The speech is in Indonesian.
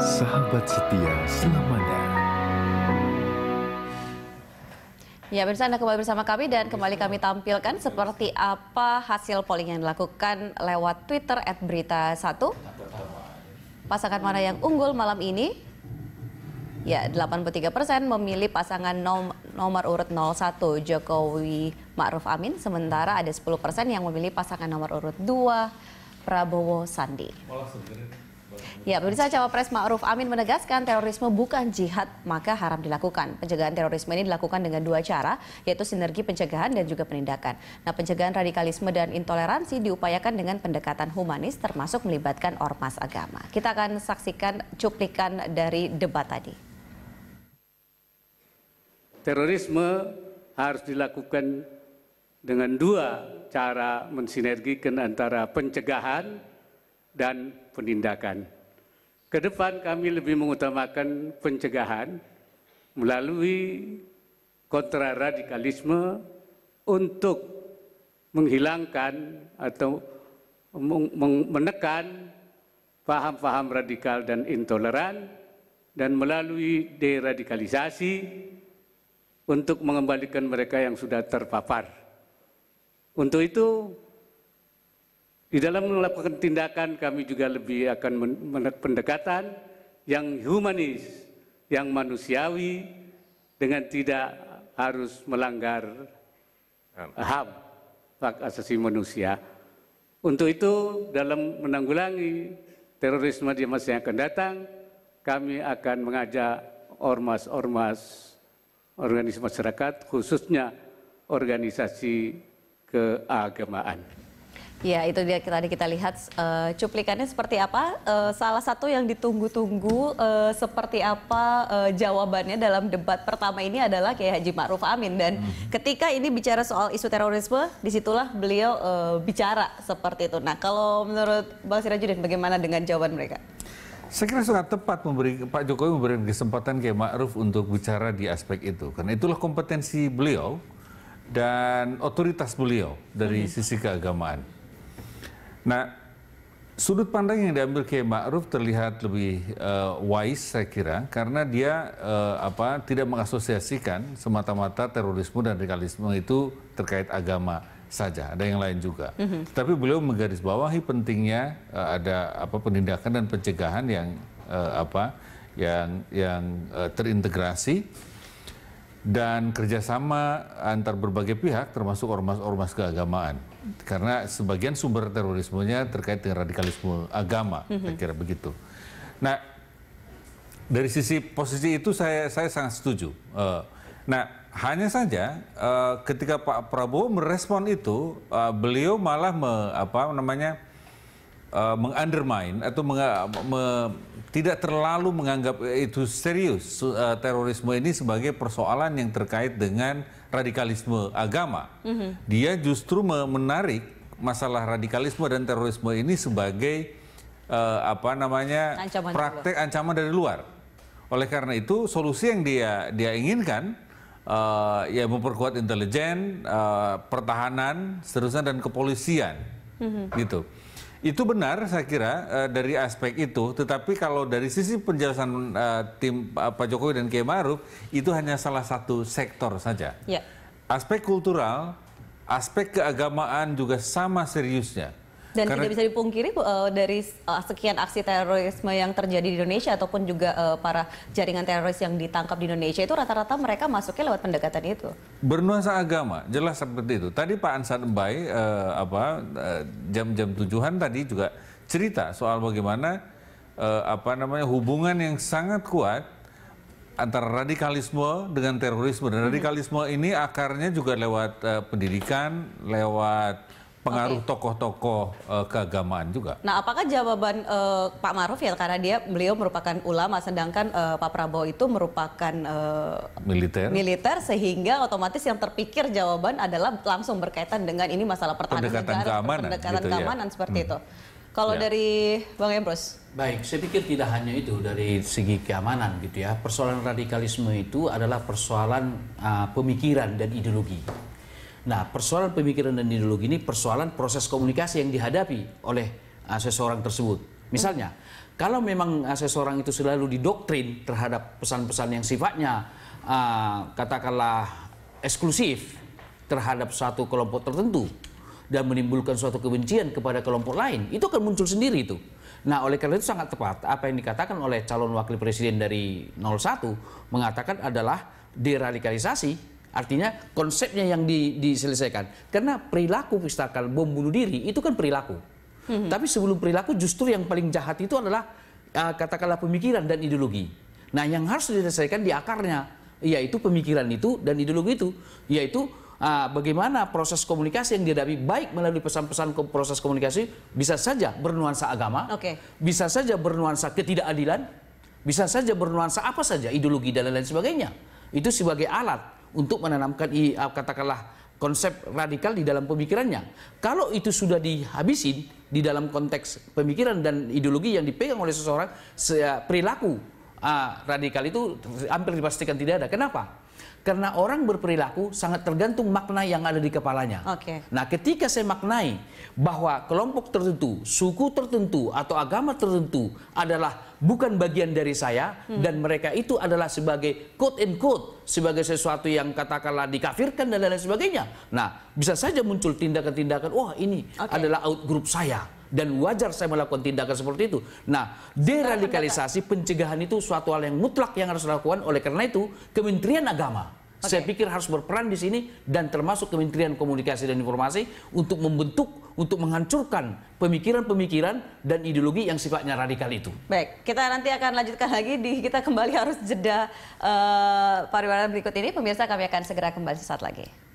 Sahabat setia selamanya. Ya, pemirsa Anda kembali bersama kami dan kembali kami tampilkan seperti apa hasil polling yang dilakukan lewat Twitter at Berita 1. Pasangan mana yang unggul malam ini? Ya, 83 persen memilih pasangan nom nomor urut 01 Jokowi Ma'ruf Amin, sementara ada 10 persen yang memilih pasangan nomor urut 2 Prabowo Sandi. Ya, pemirsa Cawapres Ma'ruf Amin menegaskan terorisme bukan jihad, maka haram dilakukan. Pencegahan terorisme ini dilakukan dengan dua cara, yaitu sinergi pencegahan dan juga penindakan. Nah, pencegahan radikalisme dan intoleransi diupayakan dengan pendekatan humanis, termasuk melibatkan ormas agama. Kita akan saksikan cuplikan dari debat tadi. Terorisme harus dilakukan dengan dua cara mensinergikan antara pencegahan dan penindakan. Kedepan kami lebih mengutamakan pencegahan melalui kontraradikalisme untuk menghilangkan atau menekan paham-paham radikal dan intoleran dan melalui deradikalisasi untuk mengembalikan mereka yang sudah terpapar. Untuk itu di dalam melakukan tindakan kami juga lebih akan pendekatan yang humanis, yang manusiawi dengan tidak harus melanggar HAM, hak asasi manusia. Untuk itu dalam menanggulangi terorisme di masa yang akan datang, kami akan mengajak ormas-ormas organisasi masyarakat khususnya organisasi keagamaan. Ya itu dia tadi kita lihat uh, cuplikannya seperti apa. Uh, salah satu yang ditunggu-tunggu uh, seperti apa uh, jawabannya dalam debat pertama ini adalah Kiai Haji Ma'ruf Amin dan hmm. ketika ini bicara soal isu terorisme, disitulah beliau uh, bicara seperti itu. Nah kalau menurut Bang Sirajudin bagaimana dengan jawaban mereka? Saya kira sangat tepat memberi Pak Jokowi memberi kesempatan Kiai Ma'ruf untuk bicara di aspek itu karena itulah kompetensi beliau dan otoritas beliau dari hmm. sisi keagamaan. Nah, sudut pandang yang diambil Kiai Ma'ruf terlihat lebih uh, wise saya kira karena dia uh, apa tidak mengasosiasikan semata-mata terorisme dan radikalisme itu terkait agama saja, ada yang lain juga. Mm-hmm. Tapi beliau menggarisbawahi pentingnya uh, ada apa penindakan dan pencegahan yang uh, apa yang yang uh, terintegrasi dan kerjasama antar berbagai pihak termasuk ormas-ormas keagamaan karena sebagian sumber terorismenya terkait dengan radikalisme agama, mm -hmm. saya mhm. kira begitu. Nah, dari sisi posisi itu saya saya sangat setuju. Uh, nah, hanya saja uh, ketika Pak Prabowo merespon itu, uh, beliau malah me, apa namanya uh, mengundermine atau meng, me, tidak terlalu menganggap itu serius uh, terorisme ini sebagai persoalan yang terkait dengan radikalisme agama. Mm -hmm. Dia justru menarik masalah radikalisme dan terorisme ini sebagai uh, apa namanya ancaman praktek dari ancaman dari luar. Oleh karena itu solusi yang dia dia inginkan uh, ya memperkuat intelijen, uh, pertahanan, seterusnya dan kepolisian. Mm -hmm. Gitu. Itu benar saya kira uh, dari aspek itu, tetapi kalau dari sisi penjelasan uh, tim uh, Pak Jokowi dan Kiai Maruf itu hanya salah satu sektor saja. Ya. Aspek kultural, aspek keagamaan juga sama seriusnya. Dan Karena... tidak bisa dipungkiri uh, dari eh, sekian aksi terorisme yang terjadi di Indonesia ataupun juga eh, para jaringan teroris yang ditangkap di Indonesia itu rata-rata mereka masuknya lewat pendekatan itu. Bernuansa agama, jelas seperti itu. Tadi Pak Ansar Bay uh, apa uh, jam-jam tujuan tadi juga cerita soal bagaimana uh, apa namanya hubungan yang sangat kuat antara radikalisme dengan terorisme dan hmm. radikalisme ini akarnya juga lewat uh, pendidikan, lewat pengaruh tokoh-tokoh okay. uh, eh, keagamaan juga. Nah, apakah jawaban uh, Pak Maruf ya karena dia beliau merupakan ulama sedangkan uh, Pak Prabowo itu merupakan uh, militer. Militer sehingga otomatis yang terpikir jawaban adalah langsung berkaitan dengan ini masalah pertahanan pendekatan negara, keamanan, gitu pendekatan gitu keamanan ya. seperti hmm. itu. Kalau ya. dari Bang Emrus? Baik, saya pikir tidak hanya itu dari segi keamanan gitu ya. Persoalan radikalisme itu adalah persoalan uh, pemikiran dan ideologi. Nah, persoalan pemikiran dan ideologi ini persoalan proses komunikasi yang dihadapi oleh ah, seseorang tersebut. Misalnya, hmm. kalau memang ah, seseorang itu selalu didoktrin terhadap pesan-pesan yang sifatnya uh, katakanlah eksklusif terhadap satu kelompok tertentu dan menimbulkan suatu kebencian kepada kelompok lain, itu akan muncul sendiri itu. Nah, oleh karena itu sangat tepat apa yang dikatakan oleh calon wakil presiden dari 01 mengatakan adalah deradikalisasi Artinya konsepnya yang di, diselesaikan. Karena perilaku misalkan bom bunuh diri itu kan perilaku. Hmm. Tapi sebelum perilaku justru yang paling jahat itu adalah uh, katakanlah pemikiran dan ideologi. Nah yang harus diselesaikan di akarnya yaitu pemikiran itu dan ideologi itu yaitu uh, bagaimana proses komunikasi yang dihadapi baik melalui pesan-pesan proses komunikasi bisa saja bernuansa agama, okay. bisa saja bernuansa ketidakadilan, bisa saja bernuansa apa saja ideologi dan lain-lain sebagainya. Itu sebagai alat untuk menanamkan ah, katakanlah konsep radikal di dalam pemikirannya. Kalau itu sudah dihabisin di dalam konteks pemikiran dan ideologi yang dipegang oleh seseorang, perilaku ah, radikal itu hampir dipastikan tidak ada. Kenapa? Karena orang berperilaku sangat tergantung makna yang ada di kepalanya. Okay. Nah, ketika saya maknai bahwa kelompok tertentu, suku tertentu, atau agama tertentu adalah bukan bagian dari saya, hmm. dan mereka itu adalah sebagai quote and quote, sebagai sesuatu yang katakanlah dikafirkan dan lain-lain sebagainya. Nah, bisa saja muncul tindakan-tindakan, wah ini okay. adalah out group saya dan wajar saya melakukan tindakan seperti itu. Nah, deradikalisasi pencegahan itu suatu hal yang mutlak yang harus dilakukan. Oleh karena itu, Kementerian Agama Okay. Saya pikir harus berperan di sini dan termasuk Kementerian Komunikasi dan Informasi untuk membentuk, untuk menghancurkan pemikiran-pemikiran dan ideologi yang sifatnya radikal itu. Baik, kita nanti akan lanjutkan lagi. Di, kita kembali harus jeda uh, pariwara berikut ini. Pemirsa kami akan segera kembali sesaat lagi.